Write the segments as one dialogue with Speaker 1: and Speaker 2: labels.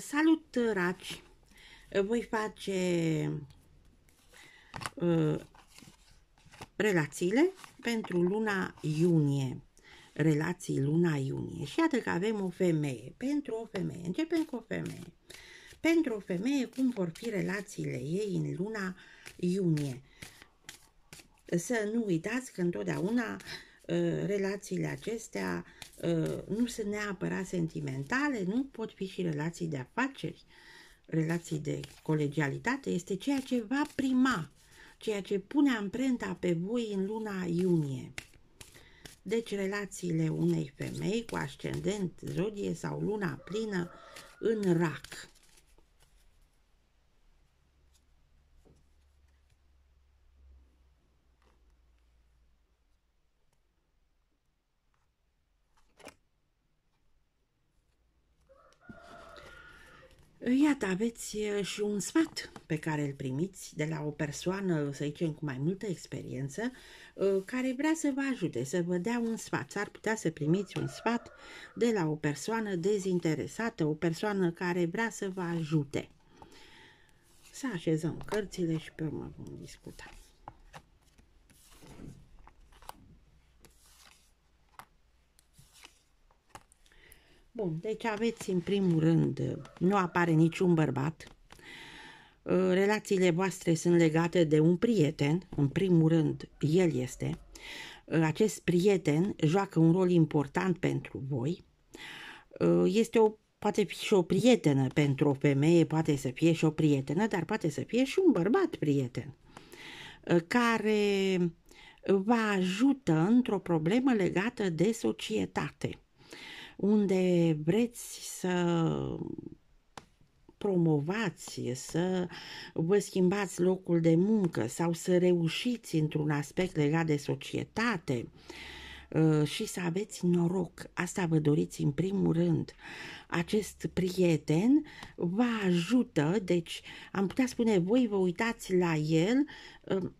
Speaker 1: Salut, raci! Voi face uh, relațiile pentru luna iunie. Relații luna iunie. Și iată că avem o femeie. Pentru o femeie. Începem cu o femeie. Pentru o femeie, cum vor fi relațiile ei în luna iunie? Să nu uitați că întotdeauna uh, Ă, relațiile acestea ă, nu sunt neapărat sentimentale, nu pot fi și relații de afaceri, relații de colegialitate, este ceea ce va prima, ceea ce pune amprenta pe voi în luna iunie. Deci relațiile unei femei cu ascendent, zodie sau luna plină în rac. Iată, aveți și un sfat pe care îl primiți de la o persoană, să zicem, cu mai multă experiență, care vrea să vă ajute, să vă dea un sfat. S-ar putea să primiți un sfat de la o persoană dezinteresată, o persoană care vrea să vă ajute. Să așezăm cărțile și pe urmă vom discuta. Bun, deci aveți în primul rând, nu apare niciun bărbat, uh, relațiile voastre sunt legate de un prieten, în primul rând el este, uh, acest prieten joacă un rol important pentru voi, uh, este o poate fi și o prietenă pentru o femeie, poate să fie și o prietenă, dar poate să fie și un bărbat prieten care vă ajută într-o problemă legată de societate unde vreți să promovați, să vă schimbați locul de muncă sau să reușiți într-un aspect legat de societate uh, și să aveți noroc. Asta vă doriți în primul rând. Acest prieten vă ajută, deci am putea spune, voi vă uitați la el uh,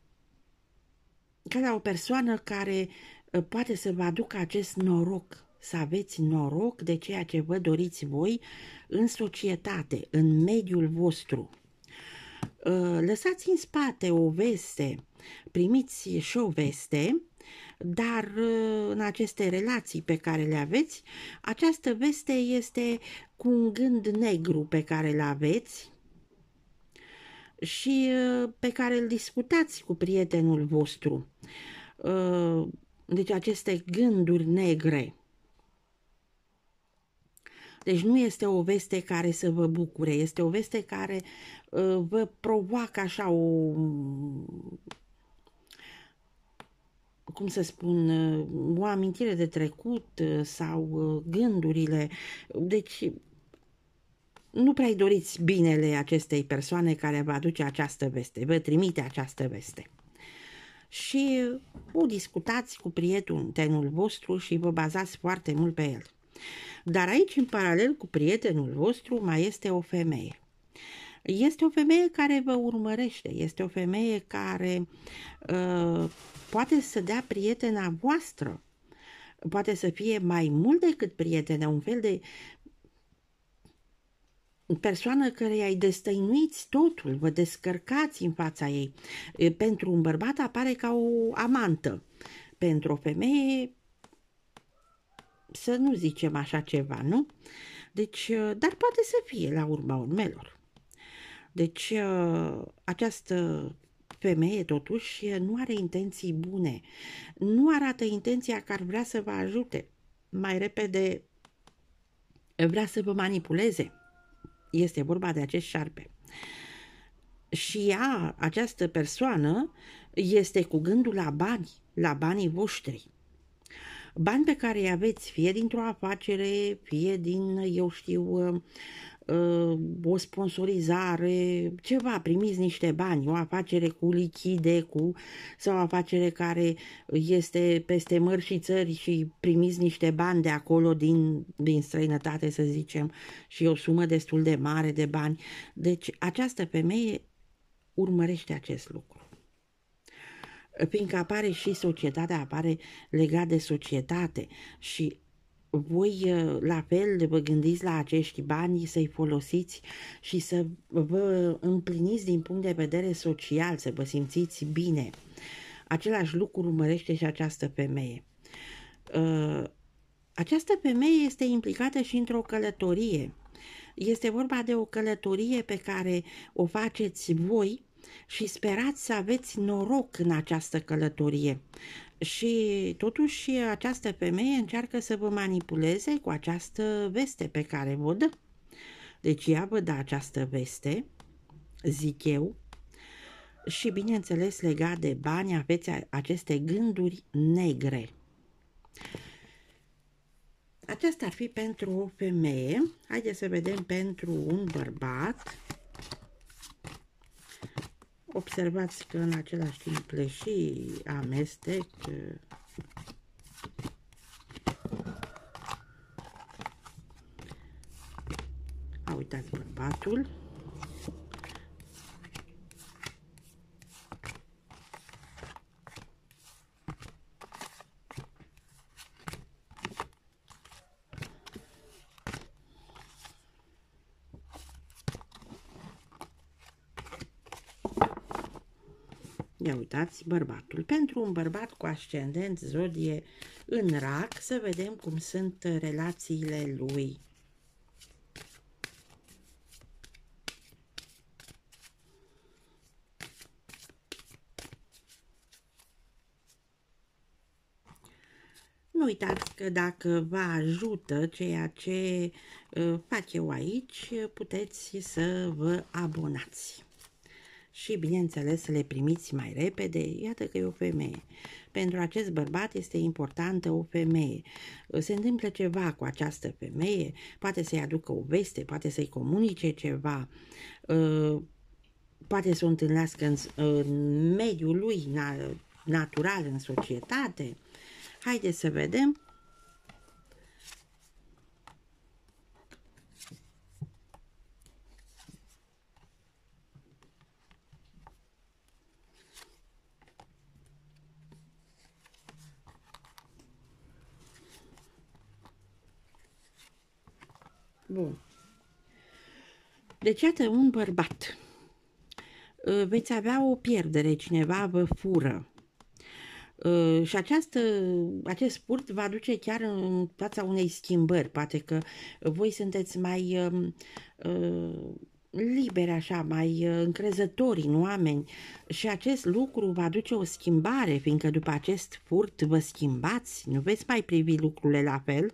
Speaker 1: ca la o persoană care uh, poate să vă aducă acest noroc să aveți noroc de ceea ce vă doriți voi în societate, în mediul vostru. Uh, lăsați în spate o veste, primiți și o veste, dar uh, în aceste relații pe care le aveți, această veste este cu un gând negru pe care îl aveți, și uh, pe care îl discutați cu prietenul vostru. Deci aceste gânduri negre. Deci nu este o veste care să vă bucure, este o veste care uh, vă provoacă așa o cum să spun, ă, o amintire de trecut ă, sau gândurile. Deci nu prea doriți binele acestei persoane care vă aduce această veste, vă trimite această veste. Și uh, o discutați cu prietenul vostru și vă bazați foarte mult pe el. Dar aici, în paralel cu prietenul vostru, mai este o femeie. Este o femeie care vă urmărește, este o femeie care uh, poate să dea prietena voastră, poate să fie mai mult decât prietena, un fel de persoană care ai destăinuiți totul, vă descărcați în fața ei. Pentru un bărbat apare ca o amantă, pentru o femeie să nu zicem așa ceva, nu? Deci, uh, dar poate să fie la urma urmelor. Deci, uh, această femeie, totuși, nu are intenții bune. Nu arată intenția că ar vrea să vă ajute. Mai repede vrea să vă manipuleze. Este vorba de acest șarpe. Și ea, această persoană, este cu gândul la bani, la banii voștri. Bani pe care îi aveți, fie dintr-o afacere, fie din, eu știu, uh, o sponsorizare, ceva, primiți niște bani, o afacere cu lichide, cu sau o afacere care este peste mări și țări și primiți niște bani de acolo din, din străinătate, să zicem, și o sumă destul de mare de bani. Deci această femeie urmărește acest lucru fiindcă apare și societatea, apare legat de societate și voi ă, la fel vă gândiți la acești bani să-i folosiți și să vă împliniți din punct de vedere social, să vă simțiți bine. Același lucru urmărește și această femeie. Ă, această femeie este implicată și într-o călătorie. Este vorba de o călătorie pe care o faceți voi și sperați să aveți noroc în această călătorie. Și totuși această femeie încearcă să vă manipuleze cu această veste pe care vă dă. Deci ea vă dă această veste, zic eu, și bineînțeles legat de bani aveți aceste gânduri negre. Aceasta ar fi pentru o femeie. Haideți să vedem pentru un bărbat. Observați că în același timp le și amestec. A, uitat bărbatul. Ia uitați bărbatul. Pentru un bărbat cu ascendent zodie în rac, să vedem cum sunt relațiile lui. Nu uitați că dacă vă ajută ceea ce uh, fac eu aici, puteți să vă abonați și, bineînțeles, să le primiți mai repede. Iată că e o femeie. Pentru acest bărbat este importantă o femeie. Se întâmplă ceva cu această femeie, poate să-i aducă o veste, poate să-i comunice ceva, uh, poate să o întâlnească în, în mediul lui natural, în societate. Haideți să vedem Bun. Deci, iată un bărbat. Veți avea o pierdere, cineva vă fură. Și această, acest furt va duce chiar în fața unei schimbări. Poate că voi sunteți mai liberi așa, mai încrezători în oameni și acest lucru va duce o schimbare, fiindcă după acest furt vă schimbați, nu veți mai privi lucrurile la fel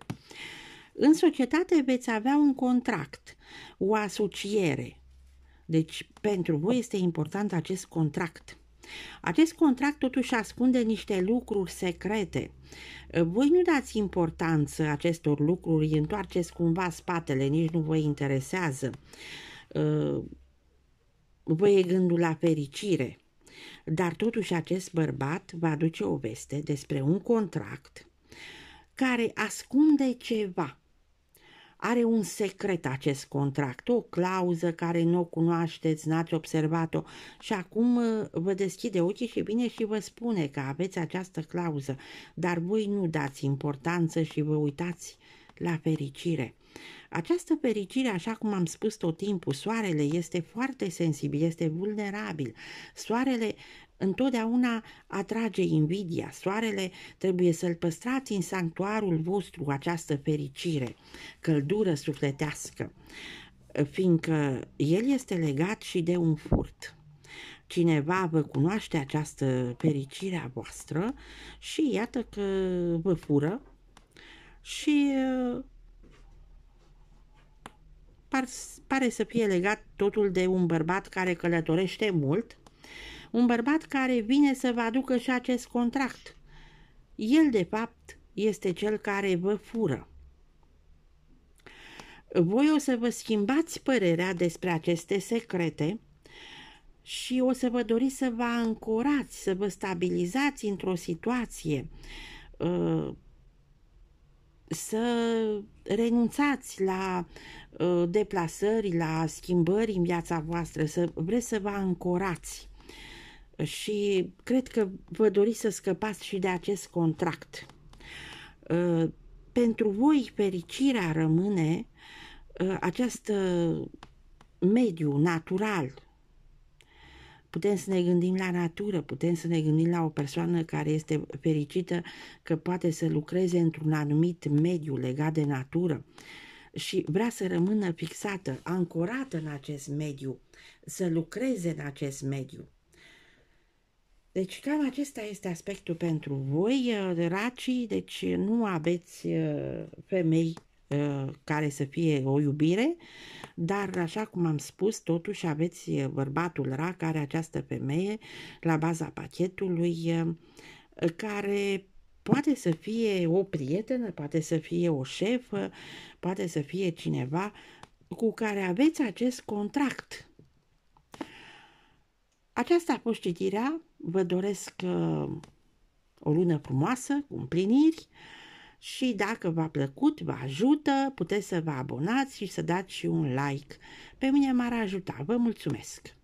Speaker 1: în societate veți avea un contract, o asociere. Deci, pentru voi este important acest contract. Acest contract totuși ascunde niște lucruri secrete. Voi nu dați importanță acestor lucruri, întoarceți cumva spatele, nici nu vă interesează. Uh, vă e gândul la fericire. Dar totuși acest bărbat va aduce o veste despre un contract care ascunde ceva. Are un secret acest contract, o clauză care nu o cunoașteți, n-ați observat-o și acum uh, vă deschide ochii și bine și vă spune că aveți această clauză, dar voi nu dați importanță și vă uitați la fericire. Această fericire, așa cum am spus tot timpul, soarele este foarte sensibil, este vulnerabil. Soarele Întotdeauna atrage invidia. Soarele trebuie să-l păstrați în sanctuarul vostru această fericire, căldură sufletească, fiindcă el este legat și de un furt cineva vă cunoaște această fericire a voastră și iată că vă fură și uh, pare să fie legat totul de un bărbat care călătorește mult un bărbat care vine să vă aducă și acest contract. El, de fapt, este cel care vă fură. Voi o să vă schimbați părerea despre aceste secrete și o să vă doriți să vă ancorați, să vă stabilizați într-o situație, uh, să renunțați la uh, deplasări, la schimbări în viața voastră, să vreți să vă ancorați și cred că vă doriți să scăpați și de acest contract. Uh, pentru voi fericirea rămâne uh, acest uh, mediu natural. Putem să ne gândim la natură, putem să ne gândim la o persoană care este fericită că poate să lucreze într-un anumit mediu legat de natură și vrea să rămână fixată, ancorată în acest mediu, să lucreze în acest mediu. Deci cam acesta este aspectul pentru voi, uh, racii, deci nu aveți uh, femei uh, care să fie o iubire, dar așa cum am spus, totuși aveți bărbatul rac, care această femeie la baza pachetului care poate să fie o prietenă, poate să fie o șefă, poate să fie cineva cu care aveți acest contract aceasta a fost citirea. Vă doresc uh, o lună frumoasă, cu împliniri și dacă v-a plăcut, vă ajută, puteți să vă abonați și să dați și un like. Pe mine m-ar ajuta. Vă mulțumesc!